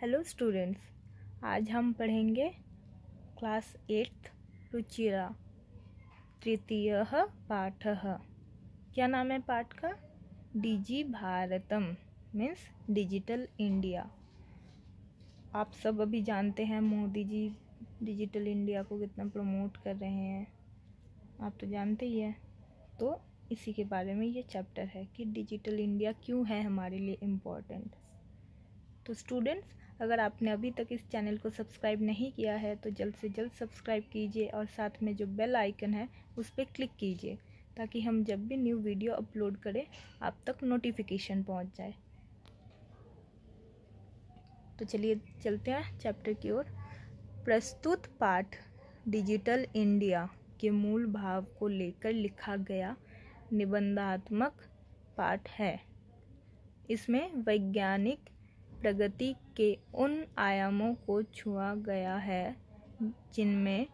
hello students आज हम पढ़ेंगे क्लास एट्थ रुचिरा तृतीय पाठ क्या नाम है पाठ का Digi Bharatam means digital India आप सब अभी जानते हैं मोदी जी डिजिटल इंडिया को कितना प्रमोट कर रहे हैं आप तो जानते ही हैं तो इसी के बारे में ये चैप्टर है कि डिजिटल इंडिया क्यों है हमारे लिए इम्पोर्टेंट तो स्टूडेंट्स अगर आपने अभी तक इस चैनल को सब्सक्राइब नहीं किया है तो जल्द से जल्द सब्सक्राइब कीजिए और साथ में जो बेल आइकन है उस पर क्लिक कीजिए ताकि हम जब भी न्यू वीडियो अपलोड करें आप तक नोटिफिकेशन पहुंच जाए तो चलिए चलते हैं चैप्टर की ओर प्रस्तुत पाठ डिजिटल इंडिया के मूल भाव को लेकर लिखा गया निबंधात्मक पाठ है इसमें वैज्ञानिक प्रगति के उन आयामों को छुआ गया है जिनमें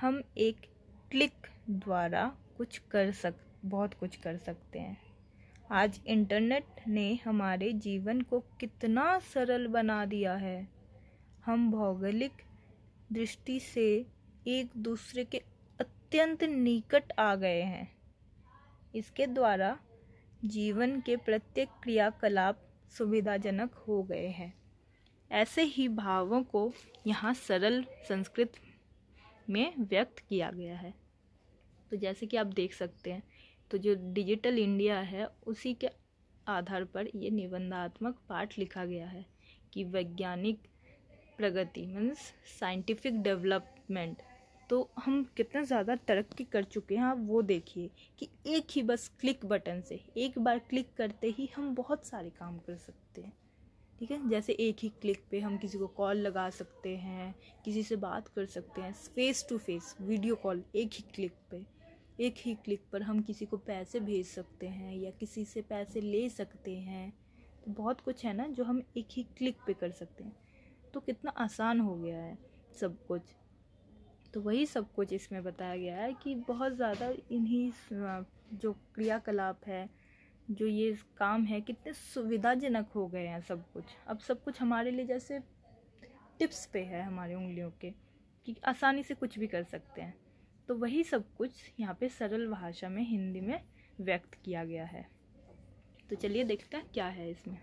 हम एक क्लिक द्वारा कुछ कर सक बहुत कुछ कर सकते हैं आज इंटरनेट ने हमारे जीवन को कितना सरल बना दिया है हम भौगोलिक दृष्टि से एक दूसरे के अत्यंत निकट आ गए हैं इसके द्वारा जीवन के प्रत्येक क्रियाकलाप सुविधाजनक हो गए हैं ऐसे ही भावों को यहाँ सरल संस्कृत में व्यक्त किया गया है तो जैसे कि आप देख सकते हैं तो जो डिजिटल इंडिया है उसी के आधार पर ये निबंधात्मक पाठ लिखा गया है कि वैज्ञानिक प्रगति मीन्स साइंटिफिक डेवलपमेंट तो हम कितना ज़्यादा तरक्की कर चुके हैं आप वो देखिए कि एक ही बस क्लिक बटन से एक बार क्लिक करते ही हम बहुत सारे काम कर सकते हैं ठीक है जैसे एक ही क्लिक पे हम किसी को कॉल लगा सकते हैं किसी से बात कर सकते हैं face to face video call एक ही क्लिक पे एक ही क्लिक पर हम किसी को पैसे भेज सकते हैं या किसी से पैसे ले सकते हैं तो बहुत कुछ है ना जो हम एक ही क्लिक पे कर सकते हैं तो कितना आसान हो गया है सब कुछ तो वही सब कुछ इसमें बताया गया है कि बहुत ज़्यादा इन्हीं जो क्रियाकलाप है जो ये काम है कितने सुविधाजनक हो गए हैं सब कुछ अब सब कुछ हमारे लिए जैसे टिप्स पे है हमारे उंगलियों के कि आसानी से कुछ भी कर सकते हैं तो वही सब कुछ यहाँ पे सरल भाषा में हिंदी में व्यक्त किया गया है तो चलिए देखते हैं क्या है इसमें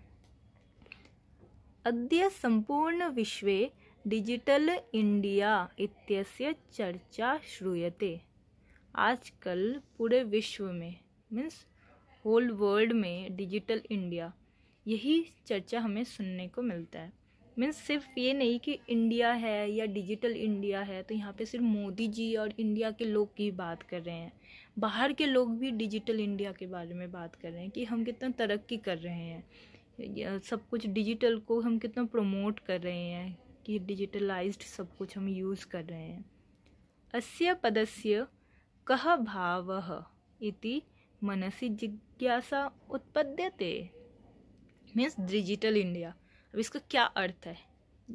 अद्य संपूर्ण विश्वे डिजिटल इंडिया इत्यस्य चर्चा श्रूयते आजकल पूरे विश्व में मीन्स होल वर्ल्ड में डिजिटल इंडिया यही चर्चा हमें सुनने को मिलता है मीन्स सिर्फ ये नहीं कि इंडिया है या डिजिटल इंडिया है तो यहाँ पे सिर्फ मोदी जी और इंडिया के लोग की बात कर रहे हैं बाहर के लोग भी डिजिटल इंडिया के बारे में बात कर रहे हैं कि हम कितना तरक्की कर रहे हैं सब कुछ डिजिटल को हम कितना प्रमोट कर रहे हैं कि डिजिटलाइज्ड सब कुछ हम यूज़ कर रहे हैं अस्य पदस्य कह भाव इति मनसी जिज्ञासा उत्पद्यते मीन्स डिजिटल इंडिया अब इसका क्या अर्थ है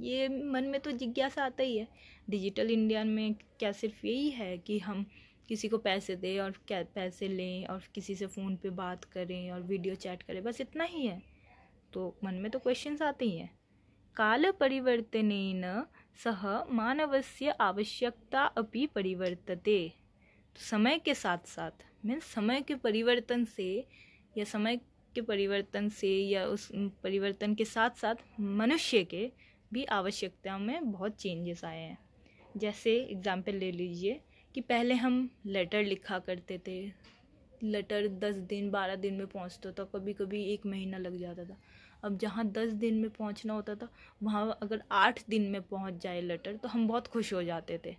ये मन में तो जिज्ञासा आता ही है डिजिटल इंडिया में क्या सिर्फ यही है कि हम किसी को पैसे दें और क्या पैसे लें और किसी से फ़ोन पे बात करें और वीडियो चैट करें बस इतना ही है तो मन में तो क्वेश्चंस आते ही हैं काल परिवर्तन सह मानवस्य आवश्यकता अपनी परिवर्तते तो समय के साथ साथ मीन समय के परिवर्तन से या समय के परिवर्तन से या उस परिवर्तन के साथ साथ मनुष्य के भी आवश्यकता में बहुत चेंजेस आए हैं जैसे एग्ज़ाम्पल ले लीजिए कि पहले हम लेटर लिखा करते थे लेटर दस दिन बारह दिन में पहुंचता था कभी कभी एक महीना लग जाता था अब जहाँ दस दिन में पहुँचना होता था वहाँ अगर आठ दिन में पहुँच जाए लेटर तो हम बहुत खुश हो जाते थे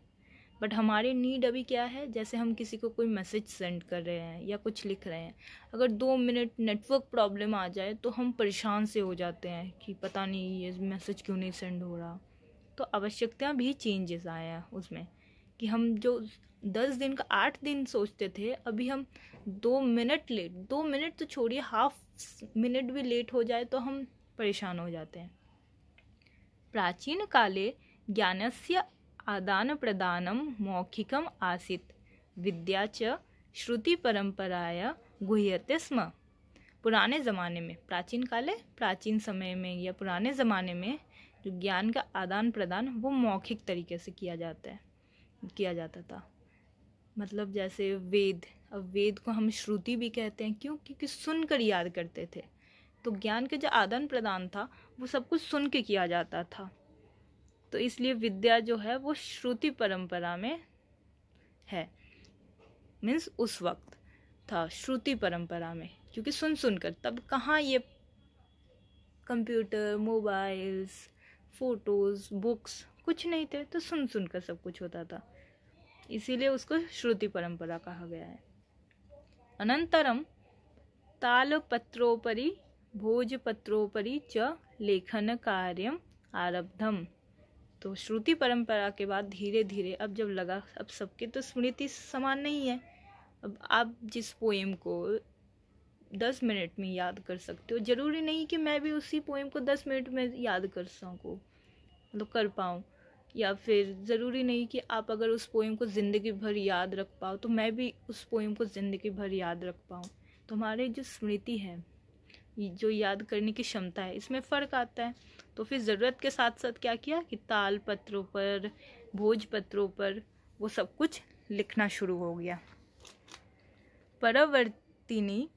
बट हमारी नीड अभी क्या है जैसे हम किसी को कोई मैसेज सेंड कर रहे हैं या कुछ लिख रहे हैं अगर दो मिनट नेटवर्क प्रॉब्लम आ जाए तो हम परेशान से हो जाते हैं कि पता नहीं ये मैसेज क्यों नहीं सेंड हो रहा तो आवश्यकता भी चेंजेस आए हैं उसमें कि हम जो दस दिन का आठ दिन सोचते थे अभी हम दो मिनट लेट दो मिनट तो छोड़िए हाफ मिनट भी लेट हो जाए तो हम परेशान हो जाते हैं प्राचीन काले ज्ञान से आदान प्रदानम मौखिकम आसित विद्या च श्रुति परंपराया गुह्यते स्म पुराने ज़माने में प्राचीन काले प्राचीन समय में या पुराने ज़माने में जो ज्ञान का आदान प्रदान वो मौखिक तरीके से किया जाता है किया जाता था मतलब जैसे वेद अब वेद को हम श्रुति भी कहते हैं क्यों क्योंकि सुन कर याद करते थे तो ज्ञान का जो आदान प्रदान था वो सब कुछ सुन के किया जाता था तो इसलिए विद्या जो है वो श्रुति परंपरा में है मीन्स उस वक्त था श्रुति परंपरा में क्योंकि सुन सुन कर तब कहाँ ये कंप्यूटर मोबाइल्स फ़ोटोज़ बुक्स कुछ नहीं थे तो सुन सुन कर सब कुछ होता था इसीलिए उसको श्रुति परंपरा कहा गया है अनंतरम तालपत्रोपरि भोजपत्रोपरि च लेखन कार्यम आरब्धम तो श्रुति परंपरा के बाद धीरे धीरे अब जब लगा अब सबके तो स्मृति समान नहीं है अब आप जिस पोएम को दस मिनट में याद कर सकते हो ज़रूरी नहीं कि मैं भी उसी पोएम को दस मिनट में याद कर सकूँ मतलब कर पाऊँ या फिर ज़रूरी नहीं कि आप अगर उस पोइम को ज़िंदगी भर याद रख पाओ तो मैं भी उस पोइम को ज़िंदगी भर याद रख पाऊँ तो हमारे जो स्मृति है जो याद करने की क्षमता है इसमें फ़र्क आता है तो फिर ज़रूरत के साथ साथ क्या किया कि ताल पत्रों पर भोजपत्रों पर वो सब कुछ लिखना शुरू हो गया परवर्तिनी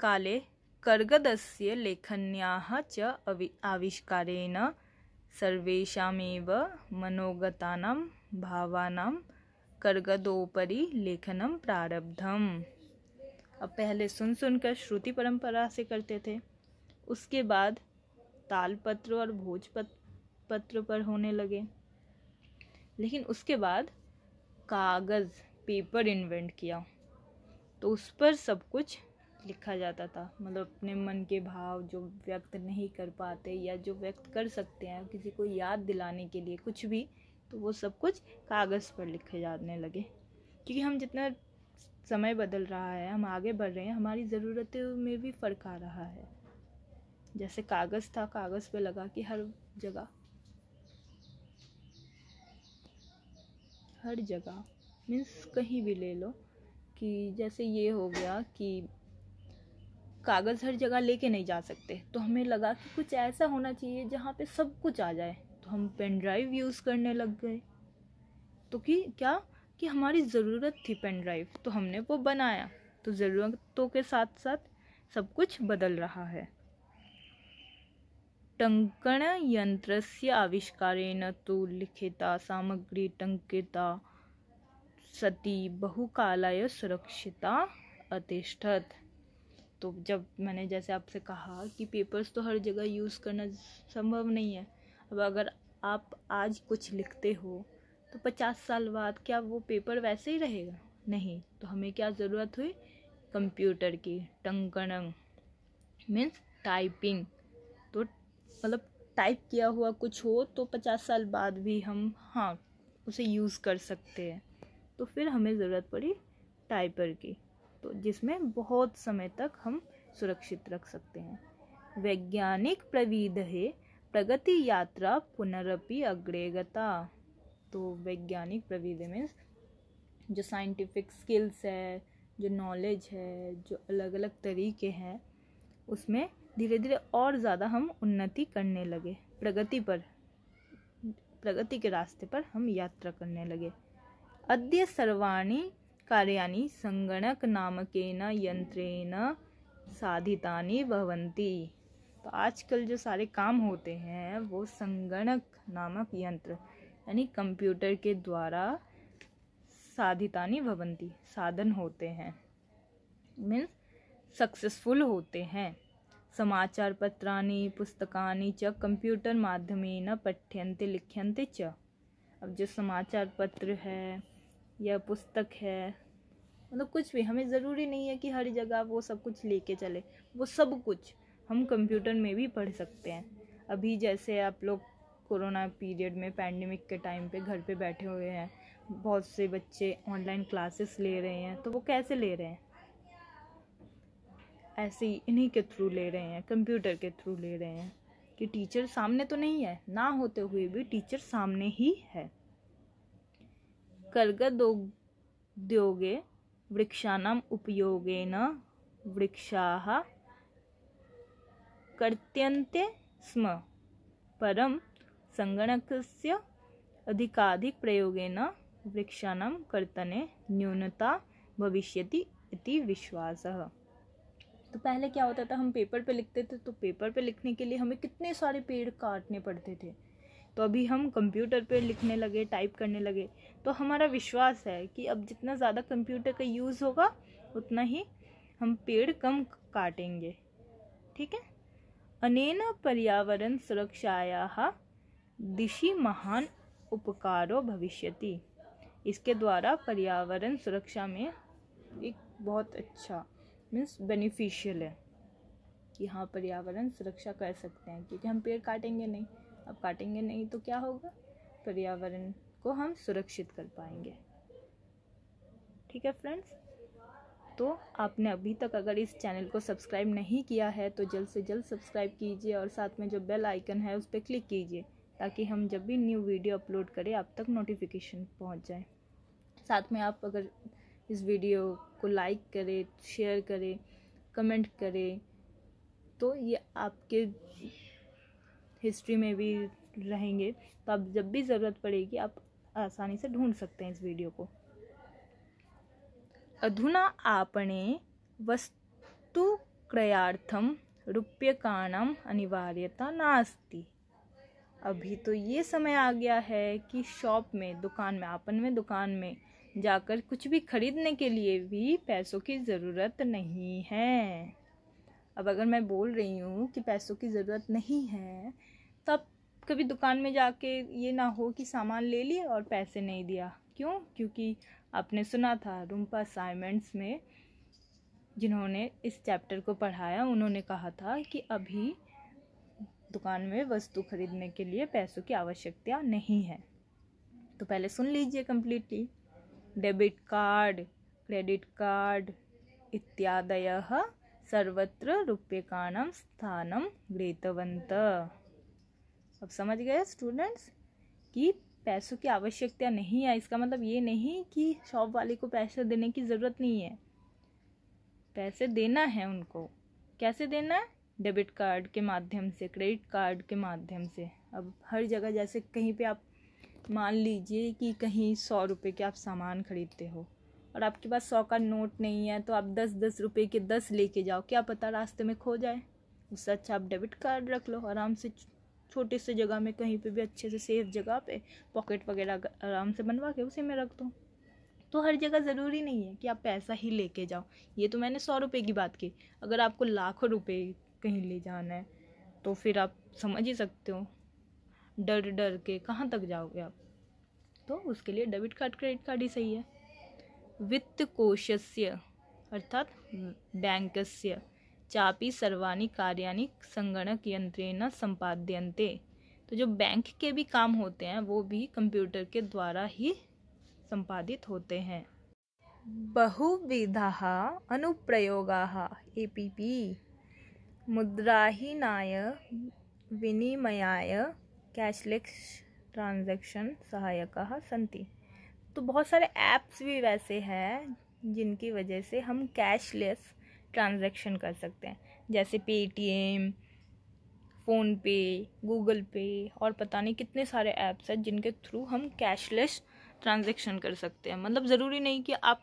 काले कर्गदस्य लेखन्याः च आविष्कारेण सर्वेषामेव मनोगता भावना कर्गदोपरी लेखनम प्रारब्धम अब पहले सुन सुनकर श्रुति परंपरा से करते थे उसके बाद तालपत्र और भोजपत्र पर होने लगे लेकिन उसके बाद कागज़ पेपर इन्वेंट किया तो उस पर सब कुछ लिखा जाता था मतलब अपने मन के भाव जो व्यक्त नहीं कर पाते या जो व्यक्त कर सकते हैं किसी को याद दिलाने के लिए कुछ भी तो वो सब कुछ कागज़ पर लिखे जाने लगे क्योंकि हम जितना समय बदल रहा है हम आगे बढ़ रहे हैं हमारी ज़रूरतें में भी फ़र्क आ रहा है जैसे कागज़ था कागज़ पे लगा कि हर जगह हर जगह मीन्स कहीं भी ले लो कि जैसे ये हो गया कि कागज़ हर जगह लेके नहीं जा सकते तो हमें लगा कि कुछ ऐसा होना चाहिए जहाँ पे सब कुछ आ जाए तो हम पेन ड्राइव यूज़ करने लग गए तो कि क्या कि हमारी ज़रूरत थी पेन ड्राइव तो हमने वो बनाया तो ज़रूरतों के साथ साथ सब कुछ बदल रहा है टंकण यंत्र आविष्कार न तो लिखिता सामग्री टंकिता सती बहुकालाय सुरक्षिता अतिष्ठत तो जब मैंने जैसे आपसे कहा कि पेपर्स तो हर जगह यूज़ करना संभव नहीं है अब अगर आप आज कुछ लिखते हो तो पचास साल बाद क्या वो पेपर वैसे ही रहेगा नहीं तो हमें क्या ज़रूरत हुई कंप्यूटर की टंकड़ंग मीन्स टाइपिंग तो मतलब टाइप किया हुआ कुछ हो तो पचास साल बाद भी हम हाँ उसे यूज़ कर सकते हैं तो फिर हमें ज़रूरत पड़ी टाइपर की तो जिसमें बहुत समय तक हम सुरक्षित रख सकते हैं वैज्ञानिक प्रविध है प्रगति यात्रा पुनरपि अग्रेगता तो वैज्ञानिक प्रविध मीन्स जो साइंटिफिक स्किल्स है जो नॉलेज है जो अलग अलग तरीके हैं उसमें धीरे धीरे और ज़्यादा हम उन्नति करने लगे प्रगति पर प्रगति के रास्ते पर हम यात्रा करने लगे अद्य सर्वाणी कार्याणि संगणकनामकेन यंत्रेण साधितानि भवन्ति तो आजकल जो सारे काम होते हैं वो संगणक नामक यंत्र यानी कंप्यूटर के द्वारा साधितानि भवन्ति साधन होते हैं मीन्स सक्सेसफुल होते हैं समाचार पत्राणि पुस्तकानि च कंप्यूटर माध्यमेन पठ्यन्ते लिख्यन्ते च अब जो समाचार पत्र है या पुस्तक है मतलब कुछ भी हमें ज़रूरी नहीं है कि हर जगह वो सब कुछ लेके चले वो सब कुछ हम कंप्यूटर में भी पढ़ सकते हैं अभी जैसे आप लोग कोरोना पीरियड में पैंडमिक के टाइम पे घर पे बैठे हुए हैं बहुत से बच्चे ऑनलाइन क्लासेस ले रहे हैं तो वो कैसे ले रहे हैं ऐसे ही इन्हीं के थ्रू ले रहे हैं कंप्यूटर के थ्रू ले रहे हैं कि टीचर सामने तो नहीं है ना होते हुए भी टीचर सामने ही है कर्गदोद्योगे वृक्षाण उपयोगेन वृक्षा कर्त्यन्ते स्म संगणक अधिकाधिक अधिकाधिकप्रयोगेन वृक्षाण कर्तने न्यूनता भविष्यति इति विश्वासः तो पहले क्या होता था हम पेपर पे लिखते थे तो पेपर पे लिखने के लिए हमें कितने सारे पेड़ काटने पड़ते थे तो अभी हम कंप्यूटर पे लिखने लगे टाइप करने लगे तो हमारा विश्वास है कि अब जितना ज़्यादा कंप्यूटर का यूज़ होगा उतना ही हम पेड़ कम काटेंगे ठीक है अनेन पर्यावरण सुरक्षाया दिशी महान उपकारो भविष्यति इसके द्वारा पर्यावरण सुरक्षा में एक बहुत अच्छा मीन्स बेनिफिशियल है कि हाँ पर्यावरण सुरक्षा कर सकते हैं क्योंकि हम पेड़ काटेंगे नहीं अब काटेंगे नहीं तो क्या होगा पर्यावरण को हम सुरक्षित कर पाएंगे ठीक है फ्रेंड्स तो आपने अभी तक अगर इस चैनल को सब्सक्राइब नहीं किया है तो जल्द से जल्द सब्सक्राइब कीजिए और साथ में जो बेल आइकन है उस पर क्लिक कीजिए ताकि हम जब भी न्यू वीडियो अपलोड करें आप तक नोटिफिकेशन पहुंच जाए साथ में आप अगर इस वीडियो को लाइक करें शेयर करें कमेंट करें तो ये आपके हिस्ट्री में भी रहेंगे तो आप जब भी ज़रूरत पड़ेगी आप आसानी से ढूंढ सकते हैं इस वीडियो को अधुना आपणे वस्तुक्रयार्थम रूप्यकाणाम अनिवार्यता नास्ती अभी तो ये समय आ गया है कि शॉप में दुकान में आपन में दुकान में जाकर कुछ भी खरीदने के लिए भी पैसों की ज़रूरत नहीं है अब अगर मैं बोल रही हूँ कि पैसों की ज़रूरत नहीं है तब कभी दुकान में जाके ये ना हो कि सामान ले लिए और पैसे नहीं दिया क्यों क्योंकि आपने सुना था रूम्पा साइमेंट्स में जिन्होंने इस चैप्टर को पढ़ाया उन्होंने कहा था कि अभी दुकान में वस्तु खरीदने के लिए पैसों की आवश्यकता नहीं है तो पहले सुन लीजिए completely debit card credit card इत्यादय सर्वत्र रूप्यकाणां स्थान ग्रेतवंत अब समझ गए स्टूडेंट्स कि पैसों की आवश्यकता नहीं है इसका मतलब ये नहीं कि शॉप वाले को पैसे देने की ज़रूरत नहीं है पैसे देना है उनको कैसे देना है डेबिट कार्ड के माध्यम से क्रेडिट कार्ड के माध्यम से अब हर जगह जैसे कहीं पे आप मान लीजिए कि कहीं सौ रुपये के आप सामान ख़रीदते हो और आपके पास सौ का नोट नहीं है तो आप दस दस रुपये के दस लेके जाओ क्या पता रास्ते में खो जाए उससे अच्छा आप डेबिट कार्ड रख लो आराम से छोटी सी जगह में कहीं पे भी अच्छे से सेफ जगह पे पॉकेट वगैरह आराम से बनवा के उसी में रख दो तो हर जगह ज़रूरी नहीं है कि आप पैसा ही लेके जाओ ये तो मैंने सौ रुपये की बात की अगर आपको लाखों रुपये कहीं ले जाना है तो फिर आप समझ ही सकते हो डर डर के कहाँ तक जाओगे आप तो उसके लिए डेबिट कार्ड क्रेडिट कार्ड ही सही है वित्त कोशस्य अर्थात बैंकस्य हम्म, चापी सर्वानी कार्यानि संगणक यंत्रेण संपाद्यन्ते तो जो बैंक के भी काम होते हैं वो भी कंप्यूटर के द्वारा ही संपादित होते हैं बहुविधा अनुप्रयोगा ए पी पी मुद्राहीनाय विनिमयाय कैशलेस ट्रांजैक्शन सहायक सन्ति तो बहुत सारे ऐप्स भी वैसे हैं जिनकी वजह से हम कैशलेस ट्रांजैक्शन कर सकते हैं जैसे पेटीएम फ़ोनपे गूगल पे और पता नहीं कितने सारे ऐप्स हैं जिनके थ्रू हम कैशलेस ट्रांजैक्शन कर सकते हैं मतलब ज़रूरी नहीं कि आप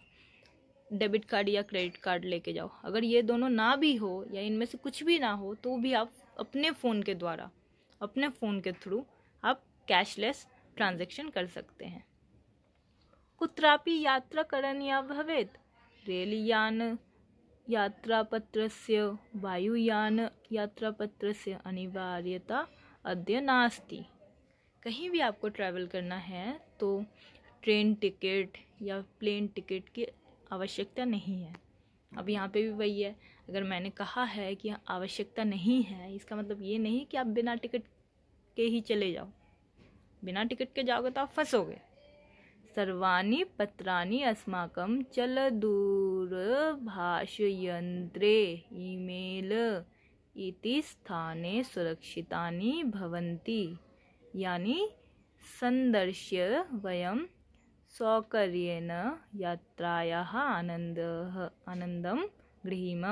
डेबिट कार्ड या क्रेडिट कार्ड लेके जाओ अगर ये दोनों ना भी हो या इनमें से कुछ भी ना हो तो भी आप अपने फ़ोन के द्वारा अपने फ़ोन के थ्रू आप कैशलेस ट्रांजेक्शन कर सकते हैं कुत्रापि यात्रा करण भवेद भवेत यान यात्रापत्रस्य वायुयानयात्रापत्रस्य अनिवार्यता अद्य नास्ति कहीं भी आपको ट्रैवल करना है तो ट्रेन टिकट या प्लेन टिकट की आवश्यकता नहीं है अब यहाँ पे भी वही है अगर मैंने कहा है कि आवश्यकता नहीं है इसका मतलब ये नहीं कि आप बिना टिकट के ही चले जाओ बिना टिकट के जाओगे तो आप फंसोगे सर्वाणि पत्राणि अस्माकं चलदूरभाषयन्त्रे ईमेल् इति स्थाने सुरक्षितानि भवन्ति यानि सन्दर्श्य वयं सौकर्येण यात्रायाः आनन्दः आनन्दं गृहीम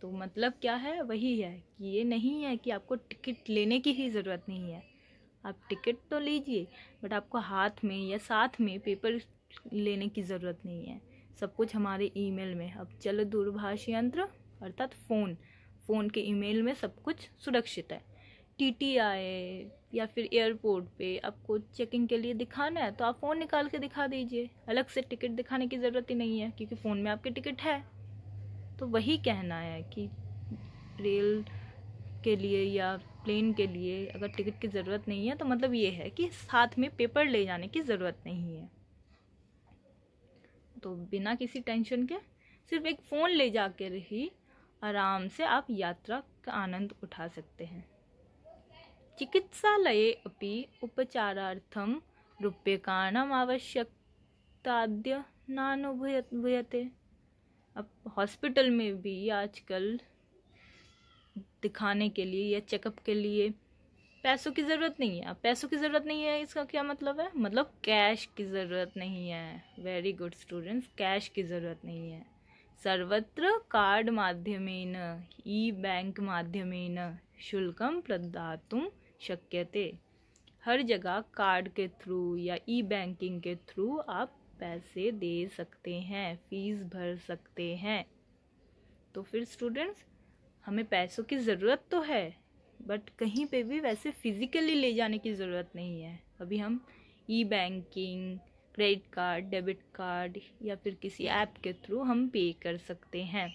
तो मतलब क्या है वही है कि ये नहीं है कि आपको टिकट लेने की ही ज़रूरत नहीं है आप टिकट तो लीजिए बट आपको हाथ में या साथ में पेपर लेने की ज़रूरत नहीं है सब कुछ हमारे ईमेल में अब चलो दूरभाष यंत्र अर्थात फ़ोन फ़ोन के ईमेल में सब कुछ सुरक्षित है टी आए या फिर एयरपोर्ट पे आपको चेकिंग के लिए दिखाना है तो आप फ़ोन निकाल के दिखा दीजिए अलग से टिकट दिखाने की ज़रूरत ही नहीं है क्योंकि फ़ोन में आपकी टिकट है तो वही कहना है कि रेल के लिए या प्लेन के लिए अगर टिकट की ज़रूरत नहीं है तो मतलब ये है कि साथ में पेपर ले जाने की ज़रूरत नहीं है तो बिना किसी टेंशन के सिर्फ एक फ़ोन ले जा कर ही आराम से आप यात्रा का आनंद उठा सकते हैं चिकित्सालये अपि उपचारार्थं रूप्यकाणाम् आवश्यकताद्य नानुभूयते अब हॉस्पिटल में भी आजकल दिखाने के लिए या चेकअप के लिए पैसों की ज़रूरत नहीं है पैसों की ज़रूरत नहीं है इसका क्या मतलब है मतलब कैश की ज़रूरत नहीं है वेरी गुड स्टूडेंट्स कैश की ज़रूरत नहीं है सर्वत्र कार्ड माध्यम ई बैंक माध्यमेन शुल्कम प्रदातुम थे हर जगह कार्ड के थ्रू या ई बैंकिंग के थ्रू आप पैसे दे सकते हैं फीस भर सकते हैं तो फिर स्टूडेंट्स हमें पैसों की ज़रूरत तो है बट कहीं पे भी वैसे फिज़िकली ले जाने की ज़रूरत नहीं है अभी हम e banking credit card debit card या फिर किसी ऐप के थ्रू हम पे कर सकते हैं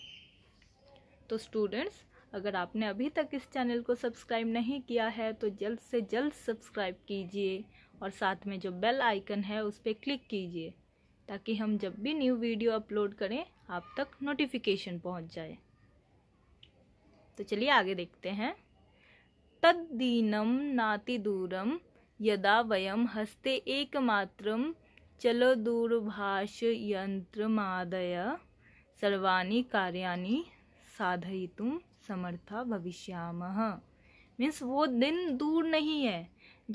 तो स्टूडेंट्स अगर आपने अभी तक इस चैनल को सब्सक्राइब नहीं किया है तो जल्द से जल्द सब्सक्राइब कीजिए और साथ में जो बेल आइकन है उस पर क्लिक कीजिए ताकि हम जब भी न्यू वीडियो अपलोड करें आप तक नोटिफिकेशन पहुंच जाए तो चलिए आगे देखते हैं तद्दीनम नाति दूरम यदा वयम हस्ते एकमात्र चलो दूरभाष यंत्र मादय सर्वाणी कार्याणी साधयितुम समर्था भविष्याम मीन्स वो दिन दूर नहीं है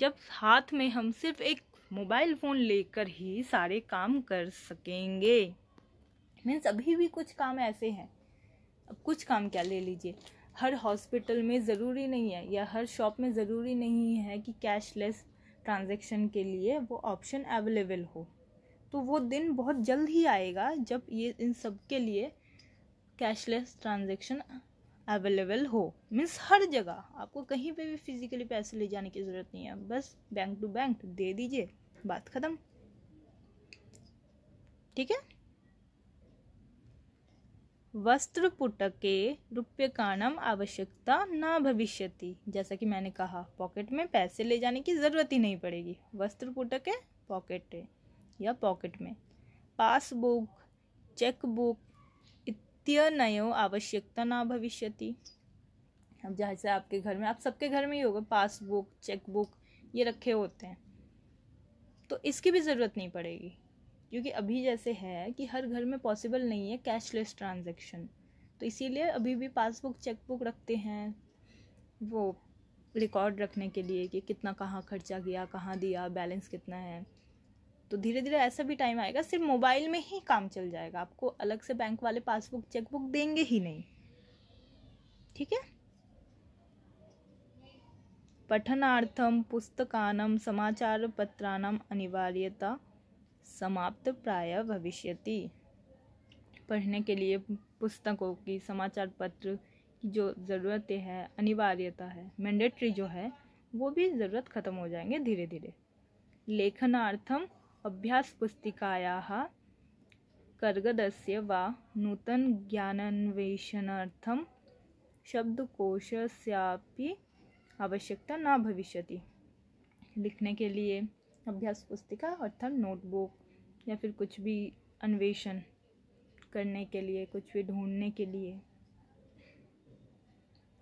जब हाथ में हम सिर्फ एक मोबाइल फ़ोन लेकर ही सारे काम कर सकेंगे मीन्स अभी भी कुछ काम ऐसे हैं अब कुछ काम क्या ले लीजिए हर हॉस्पिटल में ज़रूरी नहीं है या हर शॉप में ज़रूरी नहीं है कि कैशलेस ट्रांजेक्शन के लिए वो ऑप्शन अवेलेबल हो तो वो दिन बहुत जल्द ही आएगा जब ये इन सब के लिए कैशलेस ट्रांजेक्शन अवेलेबल हो मीन्स हर जगह आपको कहीं पे भी फिजिकली पैसे ले जाने की ज़रूरत नहीं है बस बैंक टू बैंक दे दीजिए बात ख़त्म ठीक है वस्त्रपुटके रूप्यकाणम आवश्यकता न भविष्यति जैसा कि मैंने कहा पॉकेट में पैसे ले जाने की ज़रूरत ही नहीं पड़ेगी वस्त्रपुटके पॉकेट या पॉकेट में पासबुक चेकबुक इत्यनयो आवश्यकता न भविष्यति अब जैसे आपके घर में आप सबके घर में ही होगा पासबुक चेकबुक ये रखे होते हैं तो इसकी भी ज़रूरत नहीं पड़ेगी क्योंकि अभी जैसे है कि हर घर में पॉसिबल नहीं है कैशलेस ट्रांजेक्शन तो इसीलिए अभी भी पासबुक चेकबुक रखते हैं वो रिकॉर्ड रखने के लिए कि कितना कहाँ खर्चा किया कहाँ दिया बैलेंस कितना है तो धीरे धीरे ऐसा भी टाइम आएगा सिर्फ मोबाइल में ही काम चल जाएगा आपको अलग से बैंक वाले पासबुक चेकबुक देंगे ही नहीं ठीक है पठनार्थम पुस्तकानम समाचार पत्रानम अनिवार्यता समाप्त प्राय भविष्यति पढ़ने के लिए पुस्तकों की समाचार पत्र की जो ज़रूरतें हैं अनिवार्यता है मैंडेटरी जो है वो भी ज़रूरत ख़त्म हो जाएंगे धीरे धीरे लेखनार्थम अभ्यास पुस्तिकायाः कर्गदस्य नूतन नूतनज्ञानान्वेषणार्थं शब्दकोशस्यापि आवश्यकता न भविष्यति लिखने के लिए अभ्यास पुस्तिका अर्थात नोटबुक या फिर कुछ भी अन्वेषण करने के लिए कुछ भी ढूंढने के लिए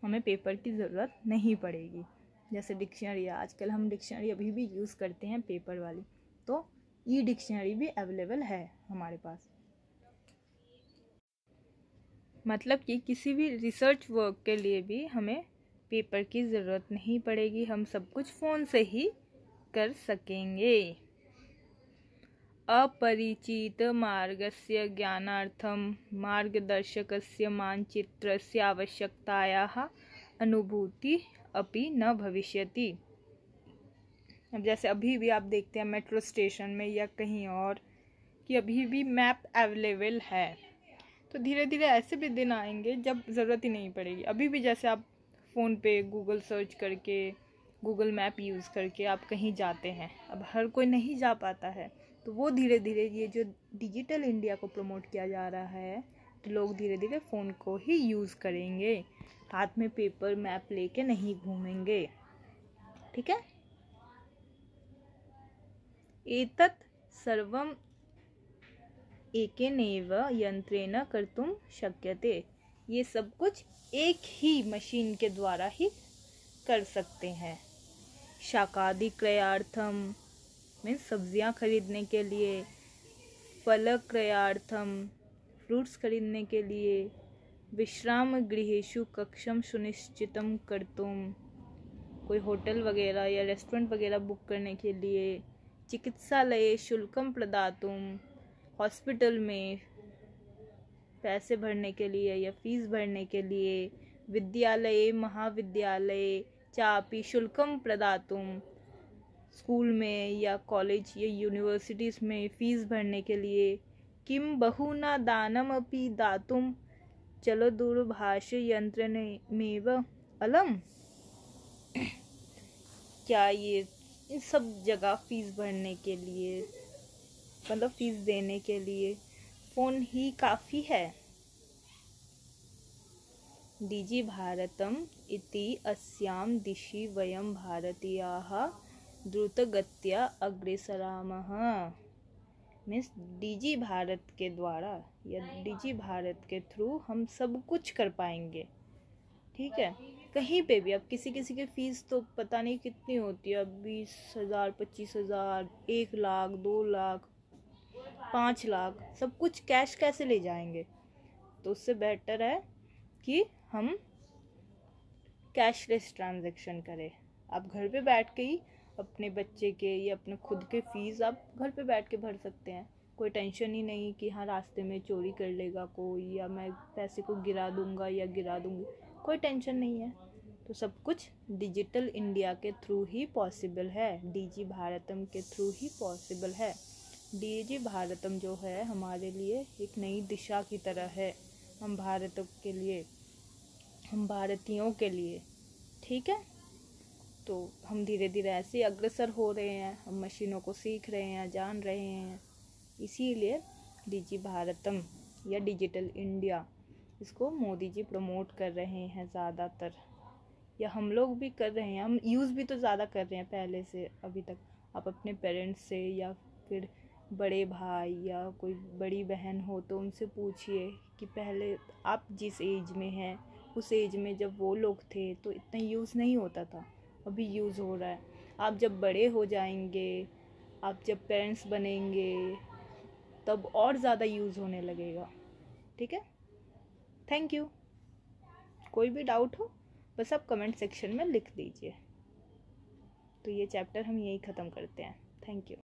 हमें पेपर की ज़रूरत नहीं पड़ेगी जैसे डिक्शनरी आजकल हम डिक्शनरी अभी भी यूज़ करते हैं पेपर वाली तो ई डिक्शनरी भी अवेलेबल है हमारे पास मतलब कि किसी भी रिसर्च वर्क के लिए भी हमें पेपर की ज़रूरत नहीं पड़ेगी हम सब कुछ फ़ोन से ही कर सकेंगे अपरिचित मार्ग से ज्ञानार्थं मार्गदर्शक मानचित्र आवश्यकताया अनुभूति अभी न भविष्य अब जैसे अभी भी आप देखते हैं मेट्रो स्टेशन में या कहीं और कि अभी भी मैप अवेलेबल है तो धीरे धीरे ऐसे भी दिन आएंगे जब ज़रूरत ही नहीं पड़ेगी अभी भी जैसे आप फ़ोन पे गूगल सर्च करके गूगल मैप यूज़ करके आप कहीं जाते हैं अब हर कोई नहीं जा पाता है तो वो धीरे धीरे ये जो डिजिटल इंडिया को प्रमोट किया जा रहा है तो लोग धीरे धीरे फ़ोन को ही यूज़ करेंगे हाथ में पेपर मैप लेके नहीं घूमेंगे ठीक है एतत् सर्वम एक कर यंत्रेण शक्य शक्यते ये सब कुछ एक ही मशीन के द्वारा ही कर सकते हैं शाकादि क्रयार्थम में सब्जियां खरीदने के लिए फल क्रयार्थम फ्रूट्स खरीदने के लिए विश्राम गृहेशु कक्षम सुनिश्चित कर्तुम कोई होटल वगैरह या रेस्टोरेंट वगैरह बुक करने के लिए चिकित्सालय शुल्कम प्रदातुम हॉस्पिटल में पैसे भरने के लिए या फीस भरने के लिए विद्यालय महाविद्यालय चापी शुल्कम प्रदातुम स्कूल में या कॉलेज या यूनिवर्सिटीज़ में फ़ीस भरने के लिए किम बहुना दानम अपी दातुम चलो दूरभाष यंत्र मेव अलम क्या ये इन सब जगह फ़ीस भरने के लिए मतलब फ़ीस देने के लिए फ़ोन ही काफ़ी है डिजी भारतम इति अस्याम दिशि वयम भारतीया द्रुतगत्या अग्रसराम मीन्स डिजी भारत के द्वारा या डिजी भारत के थ्रू हम सब कुछ कर पाएंगे ठीक है कहीं पे भी अब किसी किसी की फ़ीस तो पता नहीं कितनी होती है अब बीस हज़ार पच्चीस हज़ार एक लाख दो लाख पाँच लाख सब कुछ कैश कैसे ले जाएंगे तो उससे बेटर है कि हम कैशलेस ट्रांजेक्शन करें आप घर पे बैठ के ही अपने बच्चे के या अपने खुद के फ़ीस आप घर पे बैठ के भर सकते हैं कोई टेंशन ही नहीं कि हाँ रास्ते में चोरी कर लेगा कोई या मैं पैसे को गिरा दूंगा या गिरा दूंगी कोई टेंशन नहीं है तो सब कुछ डिजिटल इंडिया के थ्रू ही पॉसिबल है डीजी भारतम के थ्रू ही पॉसिबल है डीजी भारतम जो है हमारे लिए एक नई दिशा की तरह है हम भारत के लिए हम भारतीयों के लिए ठीक है तो हम धीरे धीरे ऐसे अग्रसर हो रहे हैं हम मशीनों को सीख रहे हैं जान रहे हैं इसीलिए डिजी भारतम या डिजिटल इंडिया इसको मोदी जी प्रमोट कर रहे हैं ज़्यादातर या हम लोग भी कर रहे हैं हम यूज़ भी तो ज़्यादा कर रहे हैं पहले से अभी तक आप अपने पेरेंट्स से या फिर बड़े भाई या कोई बड़ी बहन हो तो उनसे पूछिए कि पहले आप जिस एज में हैं उस एज में जब वो लोग थे तो इतना यूज़ नहीं होता था अभी यूज़ हो रहा है आप जब बड़े हो जाएंगे आप जब पेरेंट्स बनेंगे तब और ज़्यादा यूज़ होने लगेगा ठीक है थैंक यू कोई भी डाउट हो बस आप कमेंट सेक्शन में लिख दीजिए तो ये चैप्टर हम यहीं ख़त्म करते हैं थैंक यू